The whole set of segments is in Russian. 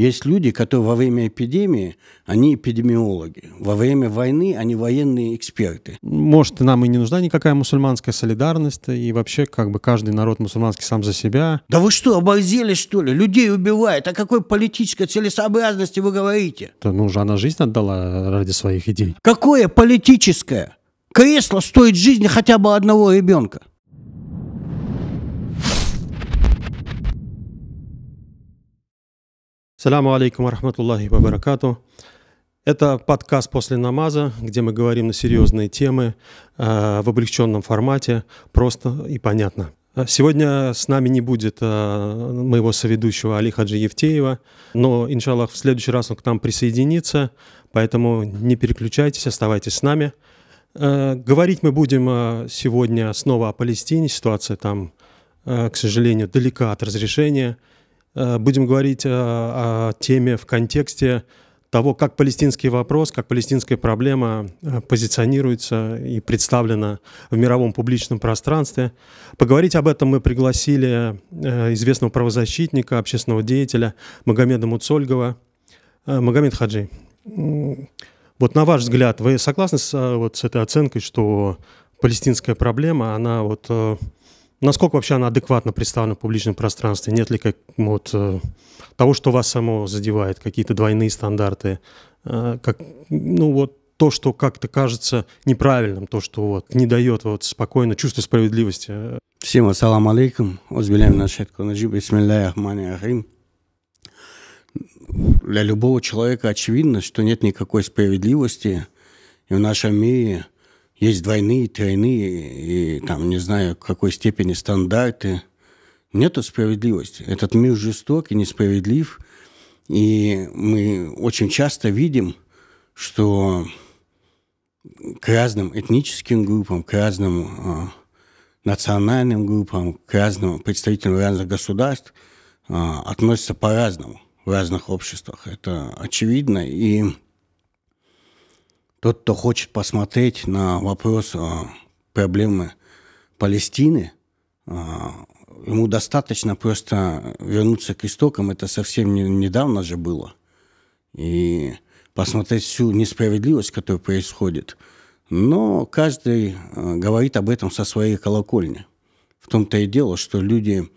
Есть люди, которые во время эпидемии, они эпидемиологи. Во время войны они военные эксперты. Может, нам и не нужна никакая мусульманская солидарность, и вообще как бы каждый народ мусульманский сам за себя. Да вы что, оборзели что ли? Людей убивает. О какой политической целесообразности вы говорите? Да ну же, она жизнь отдала ради своих идей. Какое политическое? Кресло стоит жизни хотя бы одного ребенка. Саламу алейкум рахматуллахи вабаракату. Это подкаст после намаза, где мы говорим на серьезные темы э, в облегченном формате, просто и понятно. Сегодня с нами не будет э, моего соведущего Али Хаджи Евтеева, но, иншаллах, в следующий раз он к нам присоединится, поэтому не переключайтесь, оставайтесь с нами. Э, говорить мы будем сегодня снова о Палестине, ситуация там, к сожалению, далека от разрешения – Э, будем говорить о, э, о теме в контексте того, как палестинский вопрос, как палестинская проблема э, позиционируется и представлена в мировом публичном пространстве. Поговорить об этом мы пригласили известного правозащитника, общественного деятеля Магомеда Муцольгова. Магомед Хаджи, вот на ваш взгляд, вы согласны с, вот, с этой оценкой, что палестинская проблема, она вот насколько вообще она адекватно представлена в публичном пространстве? Нет ли как, ну, вот, э, того, что вас само задевает, какие-то двойные стандарты? Э, как, ну вот то, что как-то кажется неправильным, то, что вот, не дает вот, спокойно чувство справедливости. Всем ассалам алейкум. Узбеляем на наджиб. Бисмилляй Для любого человека очевидно, что нет никакой справедливости. И в нашем мире – есть двойные, тройные и, там, не знаю, в какой степени стандарты. Нету справедливости. Этот мир жесток и несправедлив. И мы очень часто видим, что к разным этническим группам, к разным а, национальным группам, к разным представителям разных государств э, относятся по-разному в разных обществах. Это очевидно. И тот, кто хочет посмотреть на вопрос э, проблемы Палестины, э, ему достаточно просто вернуться к истокам. Это совсем недавно же было. И посмотреть всю несправедливость, которая происходит. Но каждый э, говорит об этом со своей колокольни. В том-то и дело, что люди,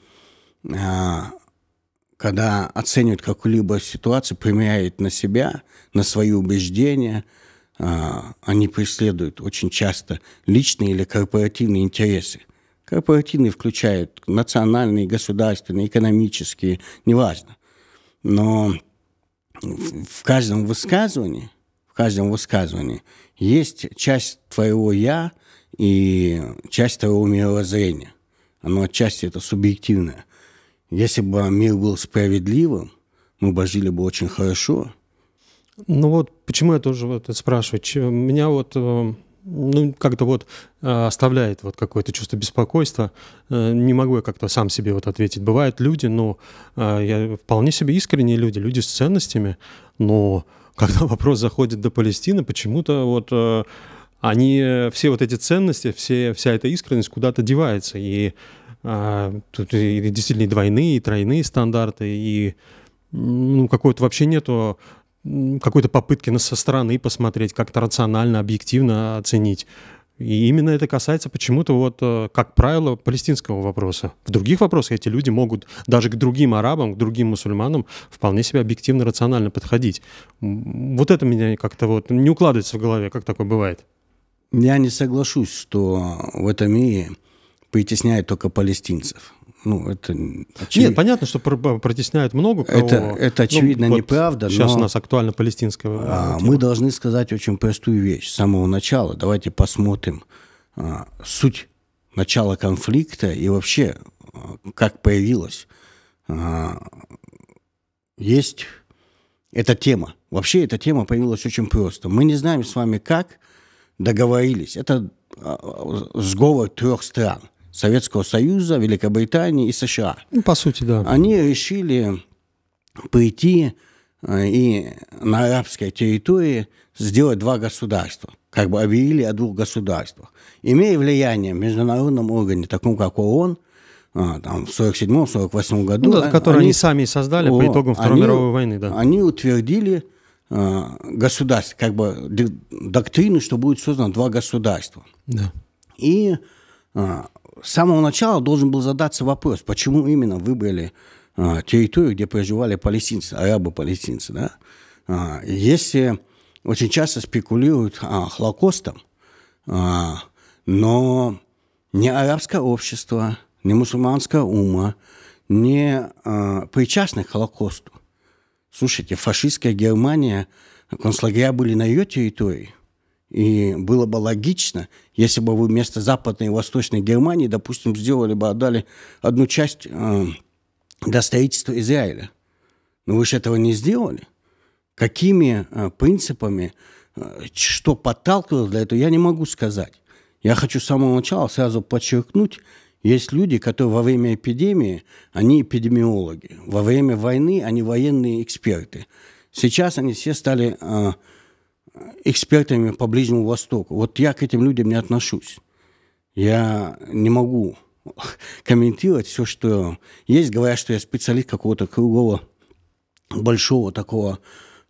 когда оценивают какую-либо ситуацию, примеряют на себя, на свои убеждения – а, они преследуют очень часто личные или корпоративные интересы. Корпоративные включают национальные, государственные, экономические, неважно. Но в каждом высказывании, в каждом высказывании есть часть твоего «я» и часть твоего мировоззрения. Оно отчасти это субъективное. Если бы мир был справедливым, мы бы жили бы очень хорошо – ну вот почему я тоже вот спрашиваю. меня вот э, ну, как-то вот э, оставляет вот какое-то чувство беспокойства. Э, не могу я как-то сам себе вот ответить. Бывают люди, но я вполне себе искренние люди, люди с ценностями, но когда вопрос заходит до Палестины, почему-то вот они, все вот эти ценности, все, вся эта искренность куда-то девается. И тут действительно и двойные, и тройные стандарты, и ну, какой-то вообще нету какой-то попытки со стороны посмотреть, как-то рационально, объективно оценить. И именно это касается почему-то, вот, э, как правило, палестинского вопроса. В других вопросах эти люди могут даже к другим арабам, к другим мусульманам вполне себе объективно, рационально подходить. Вот это меня как-то вот не укладывается в голове, как такое бывает. Я не соглашусь, что в этом мире притесняют только палестинцев ну, это очевид... Нет, понятно, что протесняют много кого. Это, это ну, очевидно, ну, вот неправда. Сейчас но... у нас актуально палестинская а, э, тема. Мы должны сказать очень простую вещь с самого начала. Давайте посмотрим а, суть начала конфликта и вообще, а, как появилась. А, есть эта тема. Вообще эта тема появилась очень просто. Мы не знаем с вами, как договорились. Это а, а, сговор трех стран. Советского Союза, Великобритании и США. Ну, по сути, да. Они решили пойти э, и на арабской территории сделать два государства, как бы объявили о двух государствах. Имея влияние в международном органе, таком как ООН, э, там, в 1947-1948 году... Ну, да, который они, они сами создали о, по итогам Второй они, мировой войны. Да. Они утвердили э, государство, как бы доктрину, что будет создано два государства. Да. И э, с самого начала должен был задаться вопрос, почему именно выбрали а, территорию, где проживали палестинцы, арабы-палестинцы. Да? А, если очень часто спекулируют а, Холокостом, а, но не арабское общество, не мусульманское ума, не а, причастны к Холокосту. Слушайте, фашистская Германия, концлагеря были на ее территории – и было бы логично, если бы вы вместо Западной и Восточной Германии, допустим, сделали бы, отдали одну часть э, до строительства Израиля. Но вы же этого не сделали. Какими э, принципами, э, что подталкивало для этого, я не могу сказать. Я хочу с самого начала сразу подчеркнуть, есть люди, которые во время эпидемии, они эпидемиологи. Во время войны они военные эксперты. Сейчас они все стали э, экспертами по Ближнему Востоку. Вот я к этим людям не отношусь. Я не могу комментировать все, что есть, говоря, что я специалист какого-то круглого, большого такого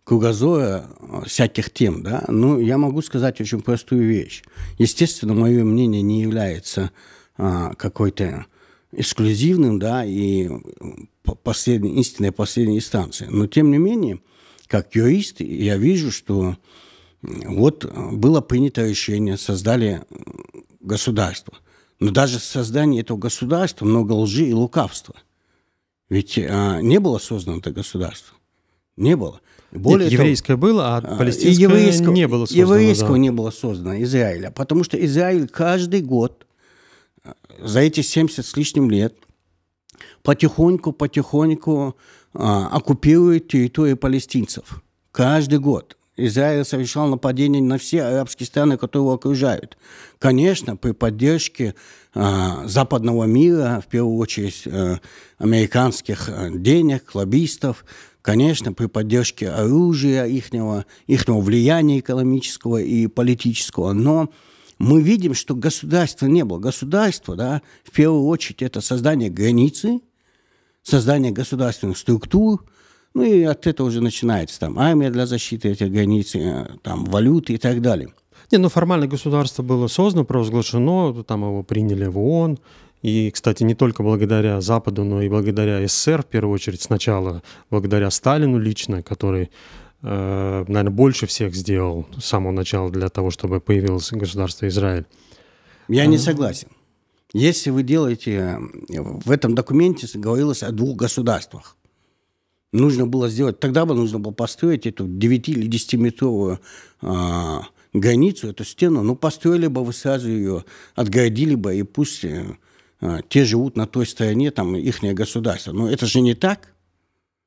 кругозора а, всяких тем, да, ну, я могу сказать очень простую вещь. Естественно, мое мнение не является а, какой-то эксклюзивным, да, и последней, истинной последней инстанции. Но, тем не менее, как юрист, я вижу, что вот э, было принято решение, создали государство. Но даже создание этого государства много лжи и лукавства. Ведь а, не было создано это государство. Не было. Более Нет, того, было, а, а палестинское еврейского, не было создано. Еврейского да. не было создано, Израиля. Потому что Израиль каждый год э, за эти 70 с лишним лет потихоньку-потихоньку а, оккупирует территорию палестинцев. Каждый год. Израиль совершал нападение на все арабские страны, которые его окружают. Конечно, при поддержке э, западного мира, в первую очередь э, американских э, денег, лоббистов, конечно, при поддержке оружия, ихнего, ихнего влияния экономического и политического, но мы видим, что государства не было. Государство, да, в первую очередь, это создание границы, создание государственных структур – ну и от этого уже начинается там армия для защиты этих границ, э, там валюты и так далее. Не, ну формально государство было создано, провозглашено, там его приняли в ООН, и, кстати, не только благодаря Западу, но и благодаря СССР, в первую очередь, сначала, благодаря Сталину лично, который, э, наверное, больше всех сделал с самого начала для того, чтобы появилось государство Израиль. Я а... не согласен. Если вы делаете... Э, в этом документе говорилось о двух государствах нужно было сделать, тогда бы нужно было построить эту 9 или 10-метровую э, а, границу, эту стену, но ну, построили бы вы сразу ее, отгородили бы, и пусть э, а, те живут на той стороне, там, их государство. Но это же не так.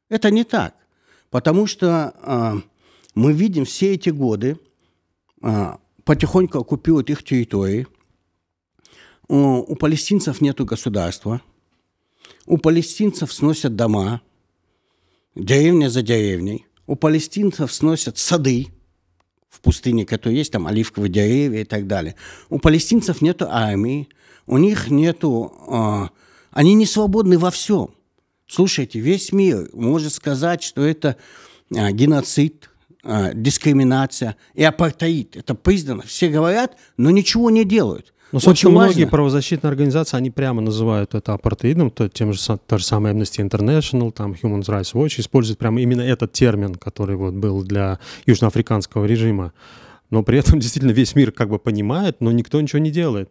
Это не так. Потому что э, мы видим все эти годы, э, потихоньку оккупируют их территории, у, у палестинцев нет государства, у палестинцев сносят дома – деревня за деревней. У палестинцев сносят сады в пустыне, которые есть, там оливковые деревья и так далее. У палестинцев нет армии, у них нету... Э, они не свободны во всем. Слушайте, весь мир может сказать, что это э, геноцид, э, дискриминация и апартеид. Это признано. Все говорят, но ничего не делают. Ну, собственно, Очень многие правозащитные организации, они прямо называют это апартеидом, то, тем же, то же самое Amnesty International, там Human Rights Watch используют прямо именно этот термин, который вот был для южноафриканского режима. Но при этом действительно весь мир как бы понимает, но никто ничего не делает.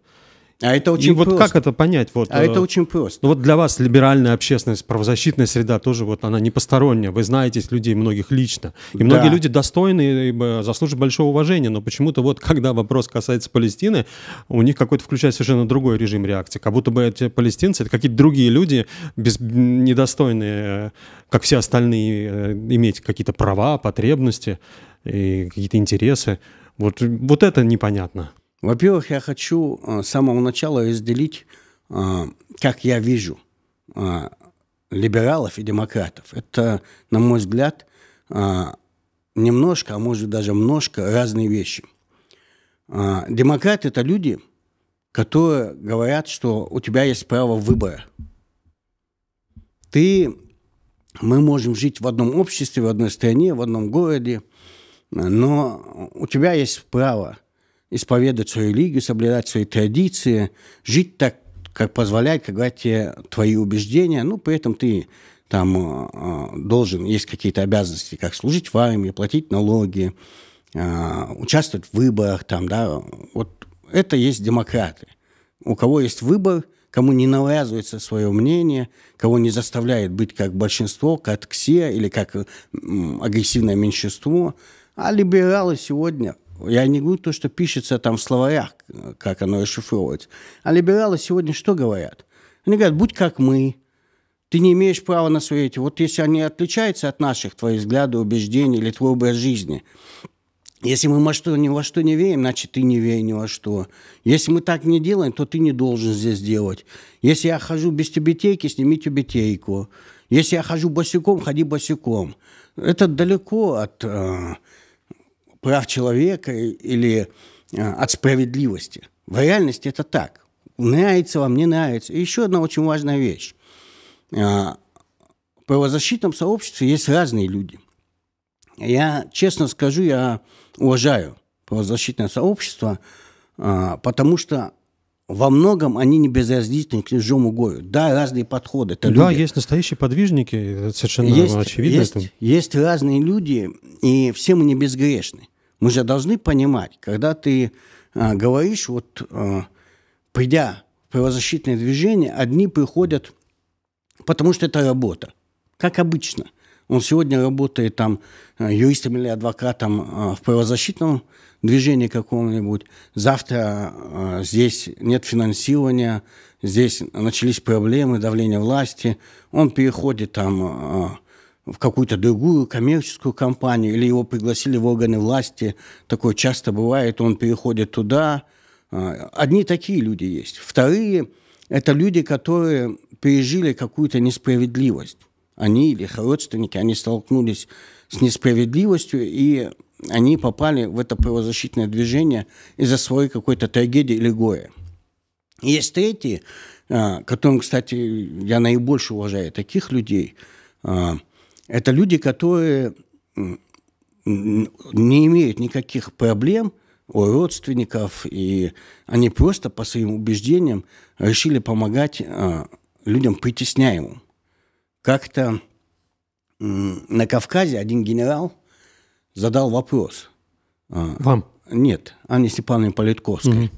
А это очень И просто. вот как это понять? Вот, а это э, очень просто. Ну вот для вас либеральная общественность, правозащитная среда тоже вот она не посторонняя. Вы знаете людей, многих лично. И да. многие люди достойны и э, заслуживают большого уважения. Но почему-то вот когда вопрос касается Палестины, у них какой-то включается совершенно другой режим реакции. Как будто бы эти палестинцы это какие-то другие люди, без, недостойные, э, как все остальные, иметь какие-то права, потребности и какие-то интересы. Вот, вот это непонятно. Во-первых, я хочу э, с самого начала разделить, э, как я вижу э, либералов и демократов. Это, на мой взгляд, немножко, а может даже немножко, разные вещи. Демократы – это люди, которые говорят, что у тебя есть право выбора. Ты, мы можем жить в одном обществе, в одной стране, в одном городе, но у тебя есть право – исповедовать свою религию, соблюдать свои традиции, жить так, как позволяет, как говорят тебе твои убеждения, ну, поэтому ты там э, э, должен, есть какие-то обязанности, как служить в армии, платить налоги, э, участвовать в выборах, там, да, вот это есть демократы. У кого есть выбор, кому не навязывается свое мнение, кого не заставляет быть как большинство, как все или как агрессивное меньшинство, а либералы сегодня – я не говорю то, что пишется там в словарях, как оно расшифровывается. А либералы сегодня что говорят? Они говорят, будь как мы, ты не имеешь права на свои эти. Вот если они отличаются от наших, твои взгляды, убеждений или твой образ жизни, если мы во что, ни во что не верим, значит, ты не верь ни во что. Если мы так не делаем, то ты не должен здесь делать. Если я хожу без тюбетейки, сними тюбетейку. Если я хожу босиком, ходи босиком. Это далеко от э, прав человека или а, от справедливости. В реальности это так. Нравится вам, не нравится. И еще одна очень важная вещь. А, в правозащитном сообществе есть разные люди. Я честно скажу, я уважаю правозащитное сообщество, а, потому что во многом они не безразличны к чужому горю. Да, разные подходы. Это да, люди. есть настоящие подвижники, это совершенно есть, очевидно. Есть, это. есть разные люди, и все мы не безгрешны. Мы же должны понимать, когда ты а, говоришь, вот а, придя в правозащитное движение, одни приходят, потому что это работа, как обычно. Он сегодня работает там а, юристом или адвокатом а, в правозащитном движении каком-нибудь. Завтра а, здесь нет финансирования, здесь начались проблемы, давление власти. Он переходит там а, в какую-то другую коммерческую компанию, или его пригласили в органы власти. Такое часто бывает, он переходит туда. А, одни такие люди есть. Вторые – это люди, которые пережили какую-то несправедливость. Они или их родственники, они столкнулись с несправедливостью, и они попали в это правозащитное движение из-за своей какой-то трагедии или горя. Есть третьи, а, которым, кстати, я наибольше уважаю таких людей а, – это люди, которые не имеют никаких проблем у родственников, и они просто по своим убеждениям решили помогать а, людям притесняемым. Как-то на Кавказе один генерал задал вопрос. А, вам? Нет, Анне Степановне Политковской. Угу.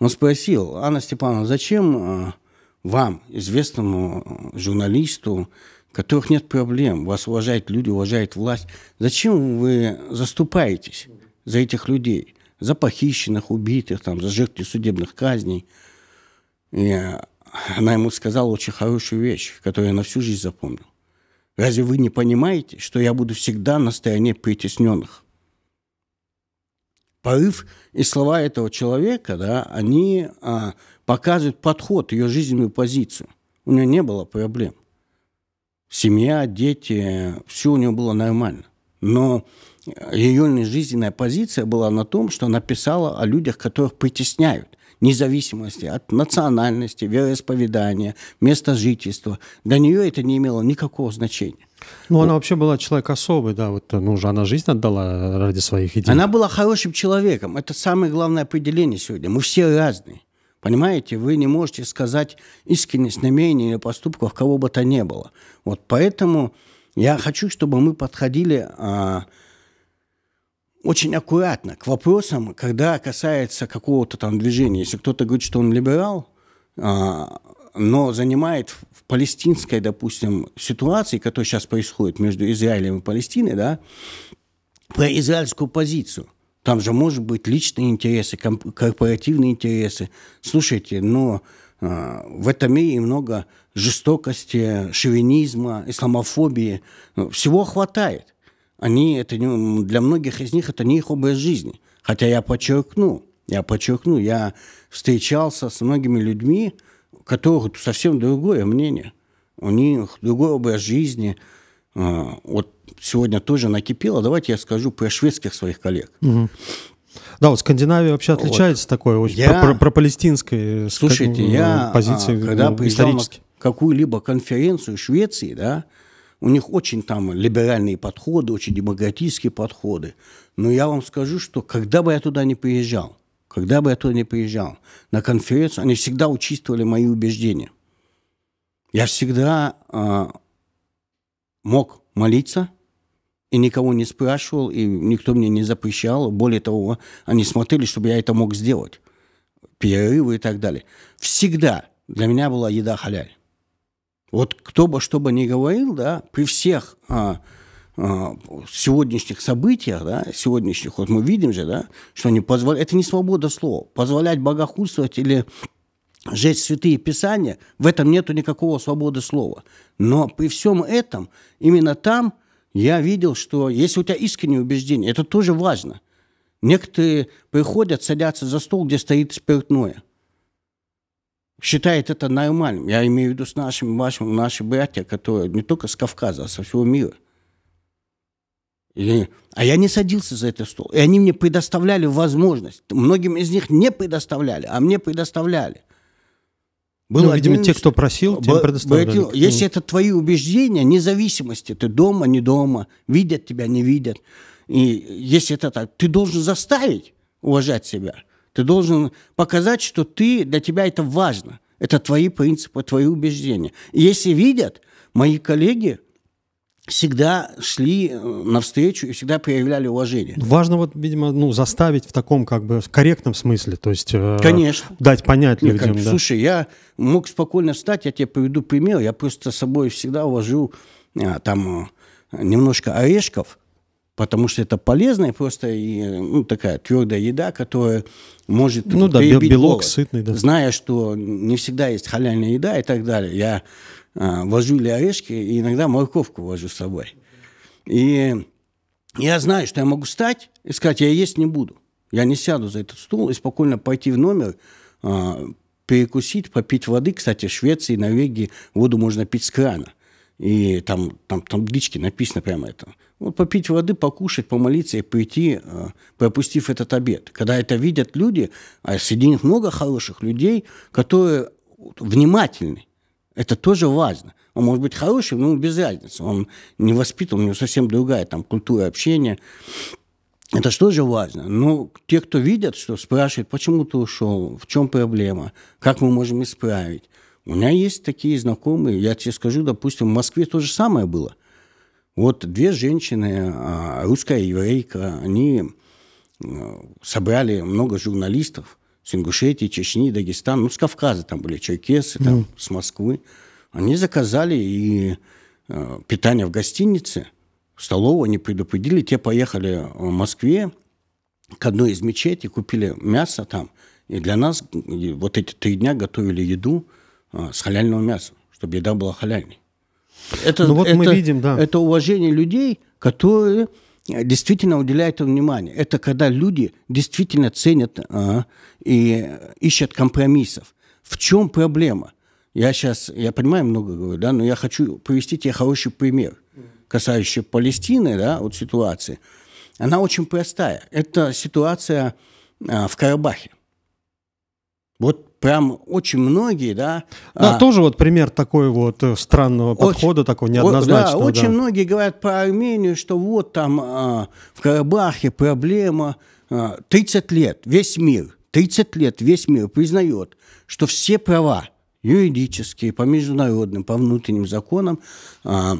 Он спросил, Анна Степановна, зачем а, вам, известному э, журналисту, которых нет проблем, вас уважают люди, уважает власть. Зачем вы заступаетесь за этих людей, за похищенных, убитых, там, за жертв судебных казней? И она ему сказала очень хорошую вещь, которую я на всю жизнь запомнил. Разве вы не понимаете, что я буду всегда на стороне притесненных? Порыв и слова этого человека, да, они а, показывают подход, ее жизненную позицию. У нее не было проблем семья, дети, все у нее было нормально. Но ее жизненная позиция была на том, что она писала о людях, которых притесняют независимости от национальности, вероисповедания, места жительства. Для нее это не имело никакого значения. Ну, вот. она вообще была человек особый, да, вот, ну, же она жизнь отдала ради своих идей. Она была хорошим человеком. Это самое главное определение сегодня. Мы все разные. Понимаете, вы не можете сказать искренность намерений или поступков кого бы то ни было. Вот поэтому я хочу, чтобы мы подходили а, очень аккуратно к вопросам, когда касается какого-то там движения. Если кто-то говорит, что он либерал, а, но занимает в палестинской, допустим, ситуации, которая сейчас происходит между Израилем и Палестиной, да, про израильскую позицию – там же может быть личные интересы, корпоративные интересы. Слушайте, но а, в этом мире много жестокости, шовинизма, исламофобии. Ну, всего хватает. Они, это не, для многих из них это не их образ жизни. Хотя я подчеркну, я подчеркну, я встречался с многими людьми, у которых совсем другое мнение. У них другой образ жизни. А, вот сегодня тоже накипело. Давайте я скажу про шведских своих коллег. Угу. Да, вот Скандинавия вообще отличается вот. такой очень я... про, про палестинской Слушайте, как, э, я позиции, а, э, когда ну, приезжал на какую-либо конференцию в Швеции, да, у них очень там либеральные подходы, очень демократические подходы. Но я вам скажу, что когда бы я туда не приезжал, когда бы я туда не приезжал, на конференцию они всегда учитывали мои убеждения. Я всегда э, мог молиться – и никого не спрашивал, и никто мне не запрещал. Более того, они смотрели, чтобы я это мог сделать. Перерывы и так далее. Всегда для меня была еда халяль. Вот кто бы что бы ни говорил, да, при всех а, а, сегодняшних событиях, да, сегодняшних, вот мы видим же, да, что они позволяют, это не свобода слова. Позволять богохульствовать или жечь святые писания, в этом нету никакого свободы слова. Но при всем этом, именно там – я видел, что если у тебя искренние убеждения, это тоже важно. Некоторые приходят, садятся за стол, где стоит спиртное. Считает это нормальным. Я имею в виду с нашими, вашими, наши братья, которые не только с Кавказа, а со всего мира. И, а я не садился за этот стол. И они мне предоставляли возможность. Многим из них не предоставляли, а мне предоставляли. Было, ну, видимо, те, кто просил, тем предоставили. Если это твои убеждения, независимости, ты дома, не дома, видят тебя, не видят. И если это так, ты должен заставить уважать себя. Ты должен показать, что ты, для тебя это важно. Это твои принципы, твои убеждения. И если видят, мои коллеги, всегда шли э, навстречу и всегда проявляли уважение. Важно вот, видимо, ну, заставить в таком как бы корректном смысле, то есть э, Конечно. дать понять Нет, людям. Как, да. Слушай, я мог спокойно встать, я тебе приведу пример, я просто с собой всегда вожу а, э, там э, немножко орешков, потому что это полезная просто и, ну, такая твердая еда, которая может ну, да, белок голод. сытный, да. Зная, что не всегда есть халяльная еда и так далее, я Э, вожу или орешки, и иногда морковку вожу с собой. И я знаю, что я могу встать и сказать, я есть не буду. Я не сяду за этот стул и спокойно пойти в номер, э, перекусить, попить воды. Кстати, в Швеции, Норвегии воду можно пить с крана. И там, там, там дички написано прямо это. Вот попить воды, покушать, помолиться и прийти, э, пропустив этот обед. Когда это видят люди, а среди них много хороших людей, которые внимательны это тоже важно. Он может быть хороший, но без разницы. Он не воспитан, у него совсем другая там культура общения. Это что же важно? Но те, кто видят, что спрашивают, почему ты ушел, в чем проблема, как мы можем исправить. У меня есть такие знакомые, я тебе скажу, допустим, в Москве то же самое было. Вот две женщины, а, русская и еврейка, они э, собрали много журналистов, с Ингушетии, Чечни, Дагестан, ну, с Кавказа там были черкесы, там, mm. с Москвы. Они заказали и э, питание в гостинице, столовую они предупредили. Те поехали э, в Москве к одной из мечетей, купили мясо там. И для нас и вот эти три дня готовили еду э, с халяльного мяса, чтобы еда была халяльной. Ну, это, ну, вот это, мы видим, да. это уважение людей, которые Э, действительно уделяет внимание. Это когда люди действительно ценят а, и ищут компромиссов. В чем проблема? Я сейчас, я понимаю, много говорю, да, но я хочу привести тебе хороший пример, касающий Палестины, да, вот ситуации. Она очень простая. Это ситуация а, в Карабахе. Вот прям очень многие, да. Да, а, тоже вот пример такой вот э, странного очень, подхода, такого неоднозначного. Да, очень да. многие говорят про Армению, что вот там а, в Карабахе проблема. А, 30 лет весь мир, 30 лет весь мир признает, что все права юридические, по международным, по внутренним законам а,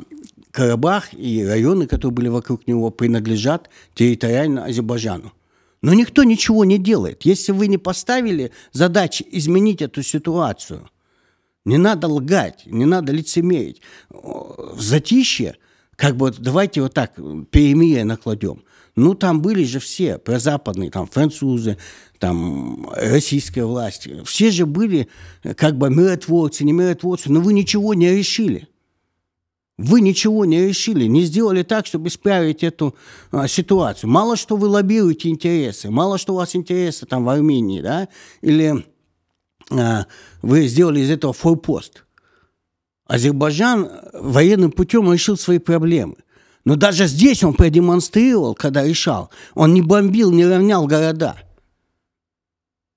Карабах и районы, которые были вокруг него, принадлежат территориально Азербайджану. Но никто ничего не делает. Если вы не поставили задачи изменить эту ситуацию, не надо лгать, не надо лицемерить. В как бы давайте вот так перемирие накладем. Ну, там были же все, прозападные, там французы, там российская власть. Все же были э, как бы миротворцы, не миротворцы, но вы ничего не решили. Вы ничего не решили, не сделали так, чтобы исправить эту а, ситуацию. Мало что вы лоббируете интересы, мало что у вас интересы там в Армении, да, или а, вы сделали из этого форпост. Азербайджан э, военным путем решил свои проблемы. Но даже здесь он продемонстрировал, когда решал. Он не бомбил, не равнял города.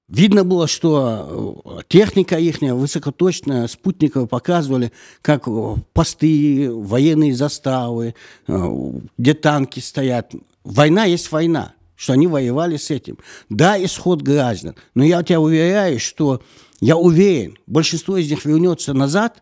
Видно было, что э, техника их высокоточная, спутников показывали, как э, посты, военные заставы, э, где танки стоят. Война есть война, что они воевали с этим. Да, исход граждан, но я тебя уверяю, что я уверен, большинство из них вернется назад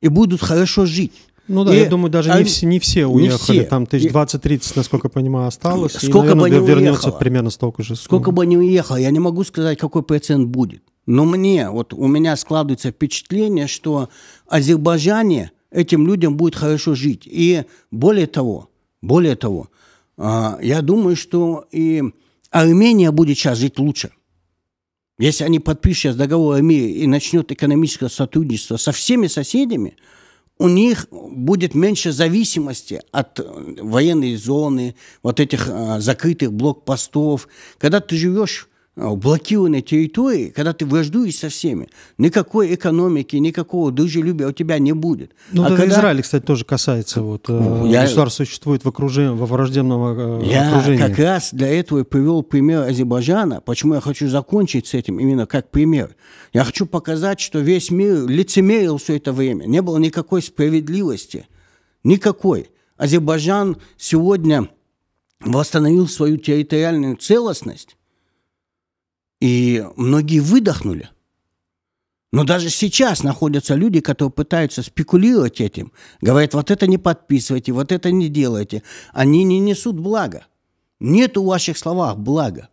и будут хорошо жить. Ну да, и я думаю, даже они, не, все, не все уехали. Не все. Там тысяч 20-30, насколько я понимаю, осталось. Сколько и, наверное, бы они вернется уехало? примерно столько же. Суммы. Сколько бы они уехало, я не могу сказать, какой процент будет. Но мне, вот у меня складывается впечатление, что Азербайджане этим людям будет хорошо жить. И более того, более того, а, я думаю, что и Армения будет сейчас жить лучше. Если они подпишут сейчас договор о мире и начнет экономическое сотрудничество со всеми соседями – у них будет меньше зависимости от э, военной зоны, вот этих а, закрытых блокпостов. Когда ты живешь Э, в блокированной территории, когда ты враждуешь со всеми, никакой экономики, никакого дружелюбия у тебя не будет. Ну, а это когда... Израиль, кстати, тоже касается. Вот, э, ну, я... Государство существует в окружении, во враждебном э, я окружении. Я как раз для этого привел пример Азербайджана. Почему я хочу закончить с этим именно как пример? Я хочу показать, что весь мир лицемерил все это время. Не было никакой справедливости. Никакой. Азербайджан сегодня восстановил свою территориальную целостность и многие выдохнули. Но даже сейчас находятся люди, которые пытаются спекулировать этим. Говорят, вот это не подписывайте, вот это не делайте. Они не несут блага. Нет у ваших словах блага.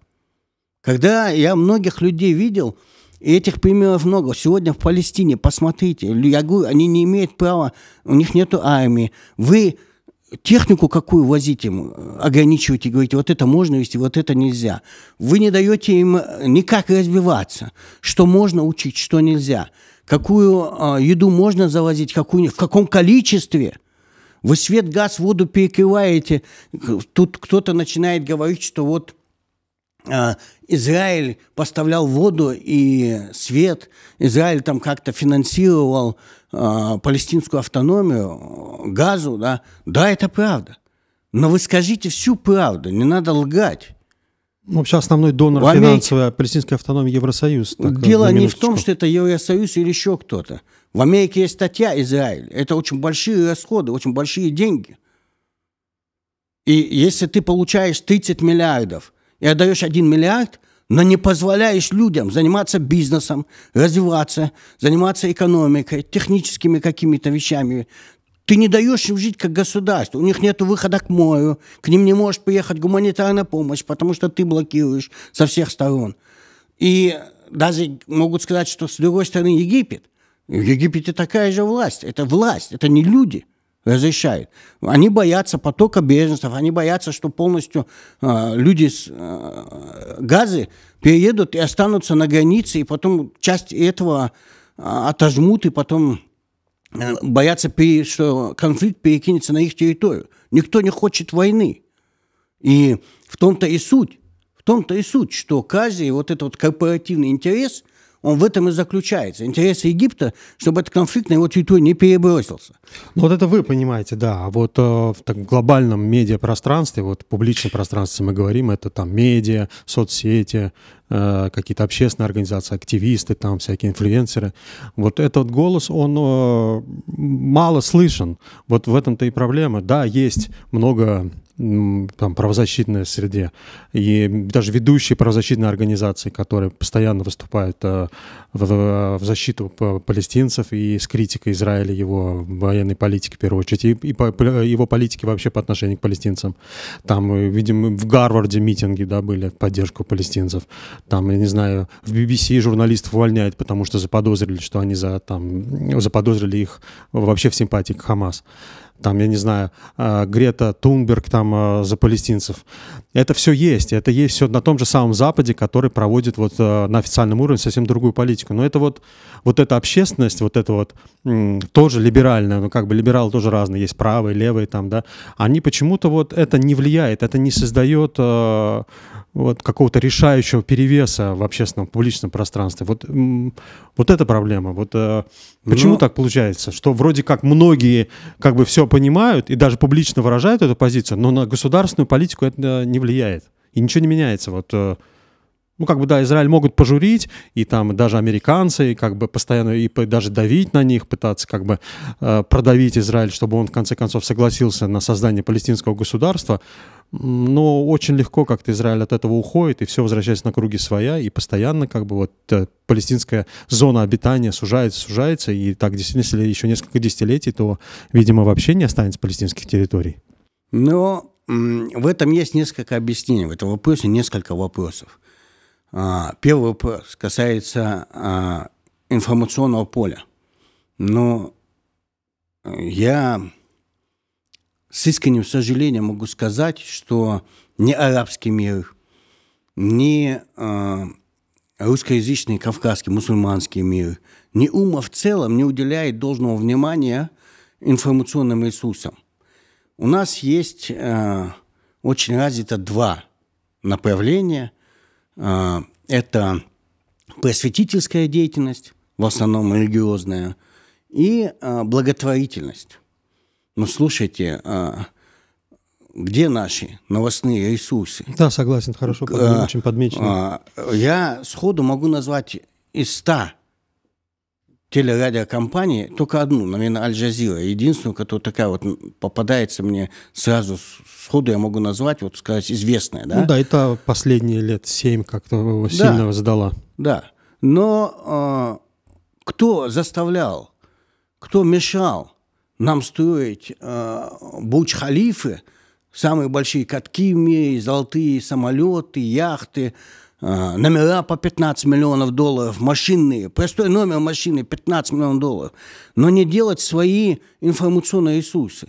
Когда я многих людей видел, и этих примеров много. Сегодня в Палестине, посмотрите, я говорю, они не имеют права, у них нет армии. Вы технику какую возить им, э, ограничиваете, говорите, вот это можно вести, вот это нельзя. Вы не даете им э, никак развиваться, что можно учить, что нельзя, какую э, еду можно завозить, какую, в каком количестве. Вы свет, газ, воду перекрываете. Тут кто-то начинает говорить, что вот а, Израиль поставлял воду и свет, Израиль там как-то финансировал э, палестинскую автономию, газу, да, да, это правда. Но вы скажите всю правду, не надо лгать. Ну, вообще основной донор Америке... финансовой палестинской автономии Евросоюз. Так, э, Дело не в том, что это Евросоюз или еще кто-то. В Америке есть статья Израиль. Это очень большие расходы, очень большие деньги. И если ты получаешь 30 миллиардов – и отдаешь 1 миллиард, но не позволяешь людям заниматься бизнесом, развиваться, заниматься экономикой, техническими какими-то вещами. Ты не даешь им жить как государство. У них нет выхода к морю, к ним не может поехать гуманитарная помощь, потому что ты блокируешь со всех сторон. И даже могут сказать, что с другой стороны Египет. В Египте такая же власть. Это власть, это не люди разрешает. Они боятся потока беженцев, они боятся, что полностью э, люди с э, газы переедут и останутся на границе, и потом часть этого э, отожмут, и потом э, боятся, что конфликт перекинется на их территорию. Никто не хочет войны. И в том-то и суть, в том-то и суть, что Кази, вот этот вот корпоративный интерес – он в этом и заключается. Интересы Египта, чтобы этот конфликт на его территорию не перебросился. Ну вот это вы понимаете, да. А вот э, в так, в глобальном медиапространстве, вот в публичном пространстве мы говорим, это там медиа, соцсети, э, какие-то общественные организации, активисты, там всякие инфлюенсеры. Вот этот голос, он э, мало слышен. Вот в этом-то и проблема. Да, есть много там, правозащитной среде. И даже ведущие правозащитные организации, которые постоянно выступают э, в, в защиту палестинцев и с критикой Израиля, его военной политики, в первую очередь, и, и по, его политики вообще по отношению к палестинцам. Там, э, видим, в Гарварде митинги да, были в поддержку палестинцев. Там, я не знаю, в BBC журналистов увольняют, потому что заподозрили, что они за, там, заподозрили их вообще в симпатии к Хамас там, я не знаю, э, Грета Тунберг там э, за палестинцев. Это все есть, это есть все на том же самом Западе, который проводит вот э, на официальном уровне совсем другую политику. Но это вот, вот эта общественность, вот это вот тоже либеральная, ну как бы либералы тоже разные, есть правые, левые там, да, они почему-то вот это не влияет, это не создает вот какого-то решающего перевеса в общественном публичном пространстве. Вот, вот эта проблема. Вот, почему ну, так получается, что вроде как многие как бы все понимают и даже публично выражают эту позицию, но на государственную политику это не влияет. И ничего не меняется. Вот э, ну, как бы, да, Израиль могут пожурить, и там даже американцы, и как бы постоянно, и даже давить на них, пытаться как бы э, продавить Израиль, чтобы он, в конце концов, согласился на создание палестинского государства, но очень легко как-то Израиль от этого уходит, и все возвращается на круги своя, и постоянно как бы вот э, палестинская зона обитания сужается, сужается, и так действительно, если еще несколько десятилетий, то, видимо, вообще не останется палестинских территорий. Но в этом есть несколько объяснений, в этом вопросе несколько вопросов. А, первый вопрос касается а, информационного поля. Но ну, я с искренним сожалением могу сказать, что ни арабский мир, ни э, русскоязычный, кавказский, мусульманский мир, ни ума в целом не уделяет должного внимания информационным ресурсам. У нас есть э, очень развито два направления – а, это просветительская деятельность, в основном религиозная, и а, благотворительность. Ну, слушайте, а, где наши новостные ресурсы? Да, согласен, хорошо, подмеч, очень подмечено. Я сходу могу назвать из ста телерадиокомпании, только одну, наверное, Аль-Джазира, единственную, которая такая вот попадается мне сразу сходу, я могу назвать, вот сказать, известная, да? Ну да, это последние лет семь как-то его да, сильно воздала. Да, но э, кто заставлял, кто мешал нам строить э, а, Бурдж-Халифы, самые большие катки в мире, золотые самолеты, яхты, номера по 15 миллионов долларов, машинные, простой номер машины 15 миллионов долларов, но не делать свои информационные ресурсы.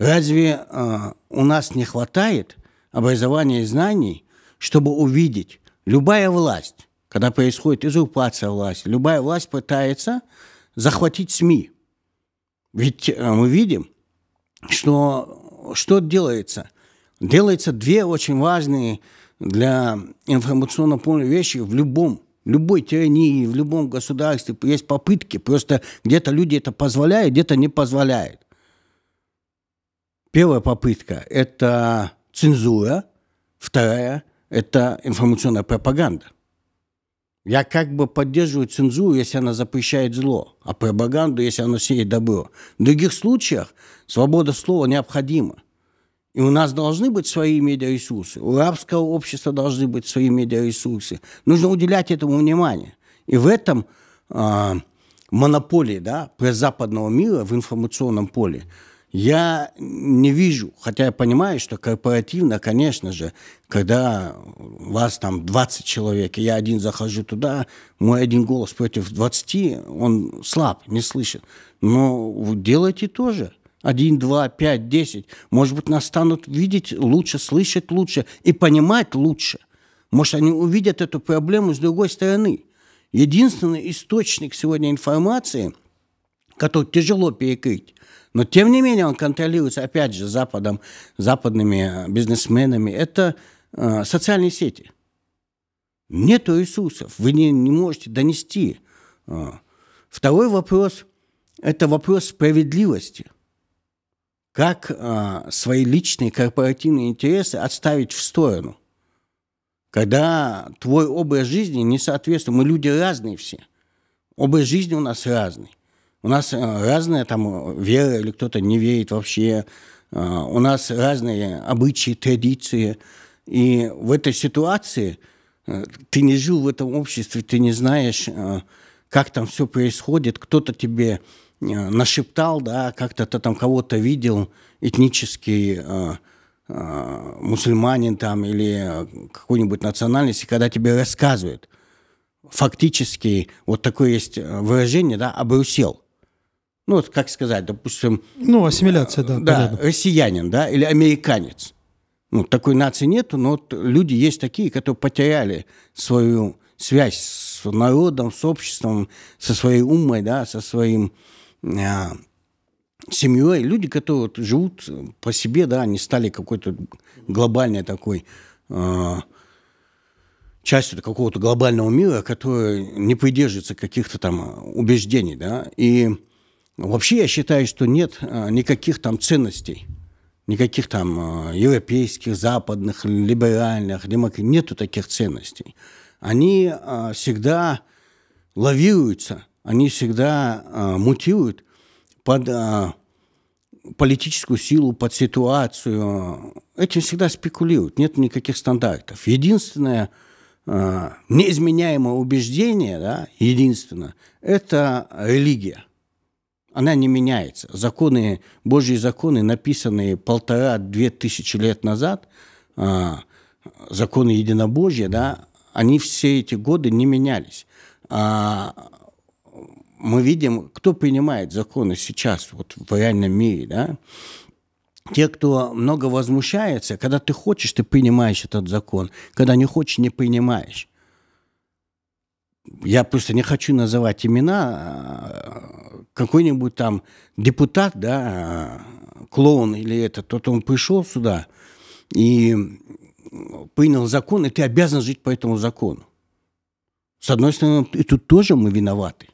Разве э, у нас не хватает образования и знаний, чтобы увидеть, любая власть, когда происходит узурпация власти, любая власть пытается захватить СМИ. Ведь э, мы видим, что что делается. Делается две очень важные для информационного поля вещи в любом любой тирании, в любом государстве есть попытки. Просто где-то люди это позволяют, где-то не позволяют. Первая попытка – это цензура. Вторая – это информационная пропаганда. Я как бы поддерживаю цензуру, если она запрещает зло, а пропаганду, если она сеет добро. В других случаях свобода слова необходима. И у нас должны быть свои медиаресурсы, у арабского общества должны быть свои медиаресурсы. Нужно уделять этому внимание. И в этом э, монополии да, западного мира в информационном поле я не вижу, хотя я понимаю, что корпоративно, конечно же, когда вас там 20 человек, и я один захожу туда, мой один голос против 20, он слаб, не слышит. Но делайте тоже – один два пять десять Может быть, нас станут видеть лучше, слышать лучше и понимать лучше. Может, они увидят эту проблему с другой стороны. Единственный источник сегодня информации, который тяжело перекрыть, но тем не менее он контролируется, опять же, Западом, западными э, бизнесменами, это э, социальные сети. Нет ресурсов, вы не, не можете донести. Э. Второй вопрос – это вопрос справедливости как э, свои личные корпоративные интересы отставить в сторону. Когда твой образ жизни не соответствует, мы люди разные все. Образ жизни у нас разный. У нас э, разная там вера или кто-то не верит вообще. Э, у нас разные обычаи, традиции. И в этой ситуации э, ты не жил в этом обществе, ты не знаешь, э, как там все происходит. Кто-то тебе э, Э, нашептал, да, как-то ты там кого-то видел, этнический э, э, мусульманин там или э, какой-нибудь национальности, когда тебе рассказывают, фактически, вот такое есть э, выражение, да, обрусел. Ну, вот как сказать, допустим... Ну, ассимиляция, да. Да, понятно. россиянин, да, или американец. Ну, такой нации нету, но вот люди есть такие, которые потеряли свою связь с народом, с обществом, со своей умой, да, со своим Э, семьей, люди, которые вот живут по себе, да, они стали какой-то глобальной такой э, частью какого-то глобального мира, который не придерживается каких-то там убеждений, да, и вообще я считаю, что нет э, никаких там ценностей, никаких там э, европейских, западных, либеральных, демок... нету таких ценностей. Они э, всегда лавируются – они всегда э, мутируют под э, политическую силу, под ситуацию. Этим всегда спекулируют, нет никаких стандартов. Единственное э, неизменяемое убеждение, да, единственное, это религия. Она не меняется. Законы, Божьи законы, написанные полтора-две тысячи лет назад, э, законы единобожья, да, они все эти годы не менялись мы видим, кто принимает законы сейчас, вот в реальном мире, да, те, кто много возмущается, когда ты хочешь, ты принимаешь этот закон, когда не хочешь, не принимаешь. Я просто не хочу называть имена, а, какой-нибудь там депутат, да, а, клоун или этот, тот он пришел сюда и принял закон, и ты обязан жить по этому закону. С одной стороны, и тут тоже мы виноваты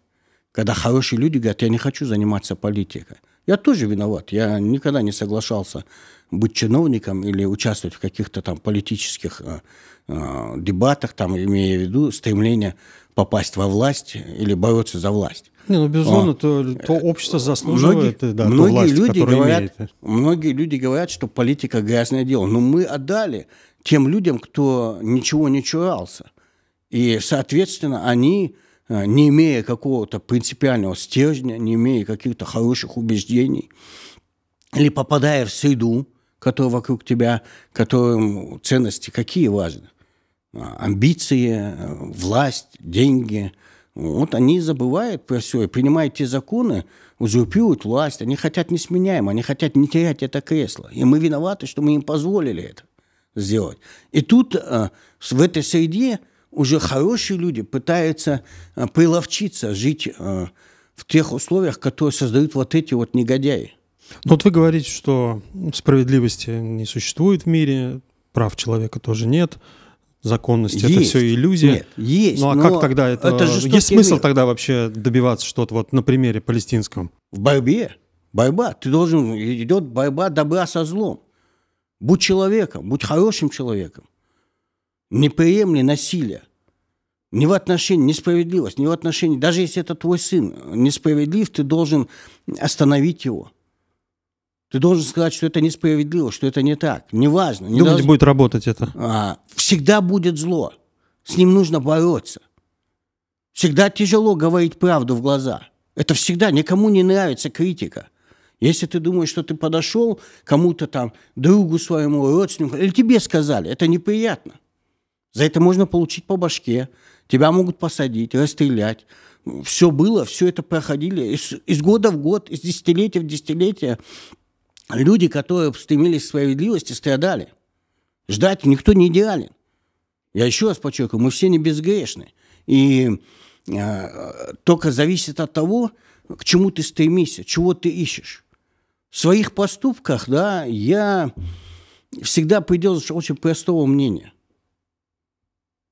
когда хорошие люди говорят, я не хочу заниматься политикой. Я тоже виноват. Я никогда не соглашался быть чиновником или участвовать в каких-то там политических э, э, дебатах, там, имея в виду стремление попасть во власть или бороться за власть. Не, ну, безусловно, то, то общество заслуживает многие, да, многие власть, люди говорят, имеет. Многие люди говорят, что политика – грязное дело. Но мы отдали тем людям, кто ничего не чурался. И, соответственно, они а, не имея какого-то принципиального стержня, не имея каких-то хороших убеждений, или попадая в среду, которая вокруг тебя, которым ценности какие важны? А, амбиции, э, власть, деньги. Вот они забывают про все принимают те законы, узурпируют власть. Они хотят несменяемо, они хотят не терять это кресло. И мы виноваты, что мы им позволили это сделать. И тут э, в этой среде уже хорошие люди пытаются э, приловчиться жить э, в тех условиях, которые создают вот эти вот негодяи. Но ну, вот вы говорите, что справедливости не существует в мире, прав человека тоже нет, законность есть. это все иллюзия. Нет, есть. Ну а как тогда это? это есть смысл мир. тогда вообще добиваться что-то вот на примере палестинском? В борьбе, борьба. Ты должен идет борьба добра со злом. Будь человеком, будь хорошим человеком не приемли насилия. Ни в отношении несправедливость, ни в отношении... Даже если это твой сын несправедлив, ты должен остановить его. Ты должен сказать, что это несправедливо, что это не так. Неважно. Не Думаете, должно... будет работать это? А, всегда будет зло. С ним нужно бороться. Всегда тяжело говорить правду в глаза. Это всегда никому не нравится критика. Если ты думаешь, что ты подошел кому-то там, другу своему, родственнику, или тебе сказали, это неприятно. За это можно получить по башке, тебя могут посадить, расстрелять. Все было, все это проходили из, из года в год, из десятилетия в десятилетие. Люди, которые стремились к справедливости, страдали. Ждать никто не идеален. Я еще раз подчеркиваю, мы все не безгрешны. И э, только зависит от того, к чему ты стремишься, чего ты ищешь. В своих поступках, да, я всегда придерживаюсь очень простого мнения.